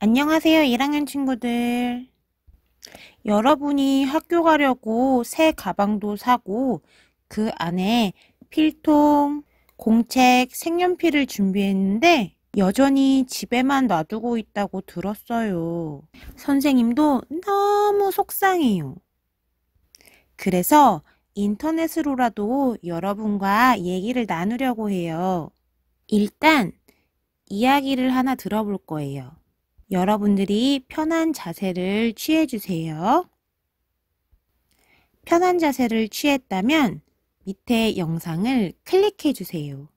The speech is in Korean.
안녕하세요 1학년 친구들 여러분이 학교 가려고 새 가방도 사고 그 안에 필통, 공책, 색연필을 준비했는데 여전히 집에만 놔두고 있다고 들었어요. 선생님도 너무 속상해요. 그래서 인터넷으로라도 여러분과 얘기를 나누려고 해요. 일단 이야기를 하나 들어볼 거예요. 여러분들이 편한 자세를 취해 주세요. 편한 자세를 취했다면 밑에 영상을 클릭해 주세요.